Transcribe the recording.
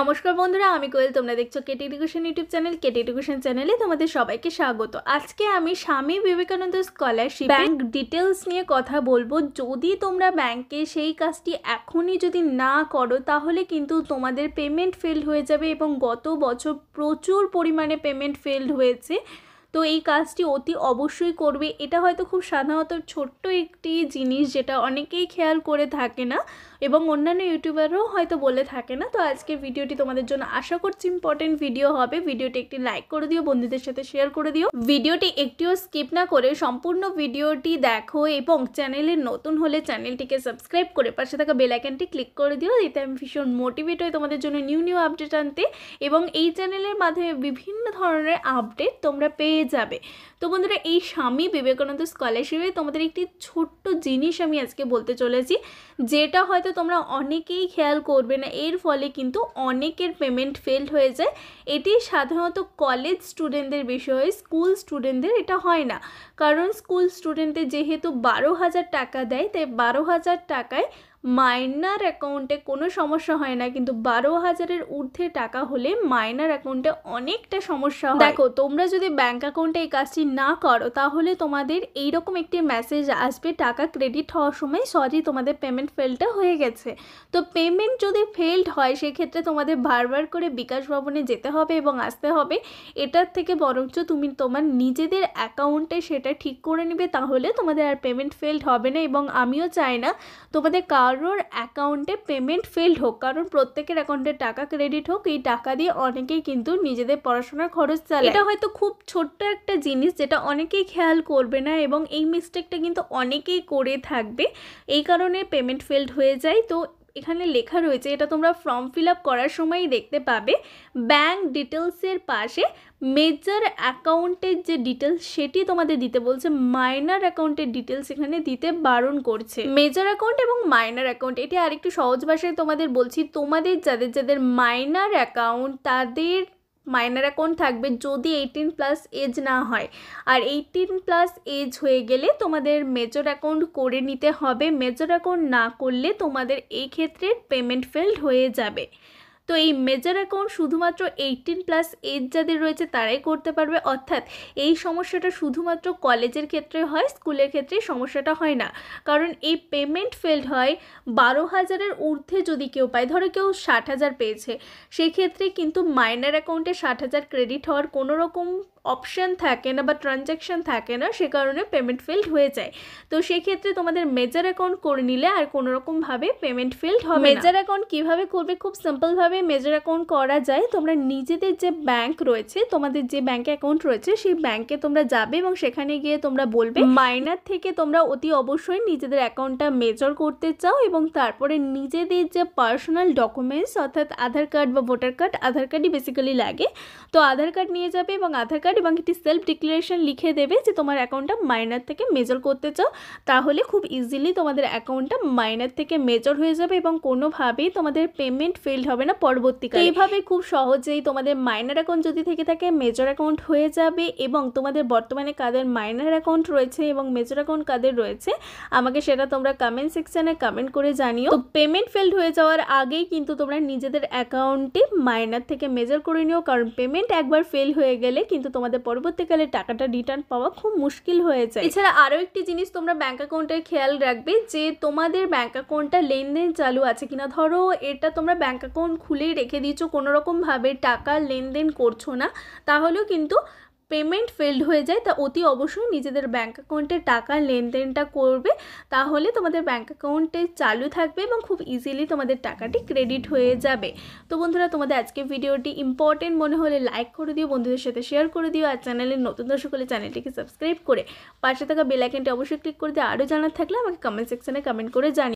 নমস্কার বন্ধুরা আমি কোয়েল তোমরা দেখছো KT education YouTube channel KT education চ্যানেলে তোমাদের সবাইকে স্বাগত আজকে আমি স্বামী বিবেকানন্দ স্কলারশিপ ব্যাংক ডিটেলস নিয়ে কথা বলবো যদি তোমরা ব্যাংকে সেই কাজটি এখনই যদি না করো তাহলে কিন্তু তোমাদের পেমেন্ট ফেল্ড হয়ে যাবে এবং গত বছর প্রচুর পরিমাণে পেমেন্ট ফেল্ড হয়েছে তো এই কাজটি অতি অবশ্যই করবে এটা হয়তো খুব সাধারণত ছোট্ট একটি জিনিস যেটা অনেকেই খেয়াল করে থাকে না এবং অন্যান্য ইউটিউবারও হয়তো বলে থাকে না তো আজকে ভিডিওটি তোমাদের জন্য আশা করছি ইম্পর্টেন্ট ভিডিও হবে ভিডিওটি একটি লাইক করে দিও বন্ধুদের সাথে শেয়ার করে দিও ভিডিওটি একটিও স্কিপ না করে সম্পূর্ণ ভিডিওটি দেখো এবং চ্যানেলে নতুন হলে চ্যানেলটিকে সাবস্ক্রাইব করে পাশে থাকা বেলাইকানটি ক্লিক করে দিও এতে আমি ভীষণ মোটিভেট হই তোমাদের জন্য নিউ নিউ আপডেট আনতে এবং এই চ্যানেলের মাধ্যমে বিভিন্ন ধরনের আপডেট তোমরা পেয়ে যাবে তো বন্ধুরা এই স্বামী বিবেকানন্দ স্কলারশিপে তোমাদের একটি ছোট্ট জিনিস আমি আজকে বলতে চলেছি যেটা হয়তো তোমরা অনেকেই খেয়াল করবে না এর ফলে কিন্তু অনেকের পেমেন্ট ফেল হয়ে যায় এটি সাধারণত কলেজ স্টুডেন্টদের বিষয়ে স্কুল স্টুডেন্টদের এটা হয় না কারণ স্কুল স্টুডেন্টদের যেহেতু বারো হাজার টাকা দেয় তাই বারো হাজার টাকায় মাইনার অ্যাকাউন্টে কোনো সমস্যা হয় না কিন্তু বারো হাজারের ঊর্ধ্বে টাকা হলে মাইনার অ্যাকাউন্টে অনেকটা সমস্যা হয় দেখো তোমরা যদি ব্যাঙ্ক অ্যাকাউন্টে এই কাজটি না করো তাহলে তোমাদের এইরকম একটি মেসেজ আসবে টাকা ক্রেডিট হওয়ার সময় সরি তোমাদের পেমেন্ট ফেলটা হয়ে গেছে তো পেমেন্ট যদি ফেলড হয় সেক্ষেত্রে তোমাদের বারবার করে বিকাশ ভবনে যেতে হবে এবং আসতে হবে এটার থেকে বরঞ্চ তুমি তোমার নিজেদের অ্যাকাউন্টে সেটা ঠিক করে নেবে তাহলে তোমাদের আর পেমেন্ট ফেলড হবে না এবং আমিও চাই না তোমাদের কার কারোর অ্যাকাউন্টে পেমেন্ট ফেল্ড হোক কারণ প্রত্যেকের অ্যাকাউন্টে টাকা ক্রেডিট হোক এই টাকা দিয়ে অনেকেই কিন্তু নিজেদের পড়াশোনার খরচ চালে এটা হয়তো খুব ছোট্ট একটা জিনিস যেটা অনেকেই খেয়াল করবে না এবং এই মিস্টেকটা কিন্তু অনেকেই করে থাকবে এই কারণে পেমেন্ট ফেল্ড হয়ে যায় তো এখানে লেখা রয়েছে এটা তোমরা ফর্ম ফিল আপ করার সময়ই দেখতে পাবে ব্যাঙ্ক ডিটেলসের পাশে মেজর অ্যাকাউন্টের যে ডিটেলস সেটি তোমাদের দিতে বলছে মাইনার অ্যাকাউন্টের ডিটেলস এখানে দিতে বারণ করছে মেজর অ্যাকাউন্ট এবং মাইনার অ্যাকাউন্ট এটি আরেকটু সহজ ভাষায় তোমাদের বলছি তোমাদের যাদের যাদের মাইনার অ্যাকাউন্ট তাদের মাইনার অ্যাকাউন্ট থাকবে যদি এইটিন প্লাস এজ না হয় আর এইটিন প্লাস এজ হয়ে গেলে তোমাদের মেজর অ্যাকাউন্ট করে নিতে হবে মেজর অ্যাকাউন্ট না করলে তোমাদের এই ক্ষেত্রে পেমেন্ট ফেল্ড হয়ে যাবে তো এই মেজার অ্যাকাউন্ট শুধুমাত্র এইটিন প্লাস এজ যাদের রয়েছে তারাই করতে পারবে অর্থাৎ এই সমস্যাটা শুধুমাত্র কলেজের ক্ষেত্রে হয় স্কুলের ক্ষেত্রে সমস্যাটা হয় না কারণ এই পেমেন্ট ফেল্ড হয় বারো হাজারের ঊর্ধ্বে যদি কেউ পায় ধরো কেউ ষাট হাজার পেয়েছে সেক্ষেত্রে কিন্তু মাইনার অ্যাকাউন্টে ষাট হাজার ক্রেডিট হওয়ার কোনো রকম অপশান থাকে না বা ট্রানজ্যাকশান থাকে না সে কারণে পেমেন্ট ফেল্ড হয়ে যায় তো সেক্ষেত্রে তোমাদের মেজার অ্যাকাউন্ট করে নিলে আর কোনো রকমভাবে পেমেন্ট ফেল্ড হবে মেজার অ্যাকাউন্ট কীভাবে করবে খুব সিম্পলভাবে মেজার অ্যাকাউন্ট করা যায় তোমরা নিজেদের যে ব্যাংক রয়েছে তোমাদের যে ব্যাংক অ্যাকাউন্ট রয়েছে সেই ব্যাংকে তোমরা যাবে এবং সেখানে গিয়ে তোমরা বলবে মাইনার থেকে তোমরা অতি অবশ্যই নিজেদের অ্যাকাউন্টটা মেজর করতে চাও এবং তারপরে নিজেদের যে পার্সোনাল ডকুমেন্টস অর্থাৎ আধার কার্ড বা ভোটার কার্ড আধার কার্ডই বেসিক্যালি লাগে তো আধার কার্ড নিয়ে যাবে এবং আধার কার্ড কার্ড এবং একটি সেলফ ডিক্লারেশন লিখে দেবে যে তোমার অ্যাকাউন্টটা মাইনার থেকে মেজর করতে চাও তাহলে খুব ইজিলি তোমাদের অ্যাকাউন্টটা মাইনার থেকে মেজর হয়ে যাবে এবং কোনোভাবেই তোমাদের পেমেন্ট ফেল্ড হবে না পরবর্তীকালে এইভাবে খুব সহজেই তোমাদের মাইনার অ্যাকাউন্ট যদি থেকে থাকে মেজর অ্যাকাউন্ট হয়ে যাবে এবং তোমাদের বর্তমানে কাদের মাইনার অ্যাকাউন্ট রয়েছে এবং মেজর অ্যাকাউন্ট কাদের রয়েছে আমাকে সেটা তোমরা কমেন্ট সেকশানে কমেন্ট করে জানিও পেমেন্ট ফেল্ড হয়ে যাওয়ার আগেই কিন্তু তোমরা নিজেদের অ্যাকাউন্টে মাইনার থেকে মেজর করে নিও কারণ পেমেন্ট একবার ফেল হয়ে গেলে কিন্তু তোমাদের পরবর্তীকালে টাকাটা রিটার্ন পাওয়া খুব মুশকিল হয়ে যায় এছাড়া আরও একটি জিনিস তোমরা ব্যাঙ্ক অ্যাকাউন্টের খেয়াল রাখবে যে তোমাদের ব্যাঙ্ক অ্যাকাউন্টটা লেনদেন চালু আছে কিনা ধরো এটা তোমরা ব্যাঙ্ক অ্যাকাউন্ট খুলেই রেখে দিয়েছো কোনোরকমভাবে টাকা লেনদেন করছো না তাহলেও কিন্তু পেমেন্ট ফেলড হয়ে যায় তা অতি অবশ্যই নিজেদের ব্যাঙ্ক অ্যাকাউন্টে টাকা লেনদেনটা করবে তাহলে তোমাদের ব্যাঙ্ক অ্যাকাউন্টে চালু থাকবে এবং খুব ইজিলি তোমাদের টাকাটি ক্রেডিট হয়ে যাবে তো বন্ধুরা তোমাদের আজকে ভিডিওটি ইম্পর্টেন্ট মনে হলে লাইক করে দিও বন্ধুদের সাথে শেয়ার করে দিও আর চ্যানেলের নতুন দর্শক হলে চ্যানেলটিকে সাবস্ক্রাইব করে পাশে থাকা বেলাইকেনটি অবশ্যই ক্লিক করে দিয়ে আরও জানার থাকলে আমাকে কমেন্ট সেকশানে কমেন্ট করে জানি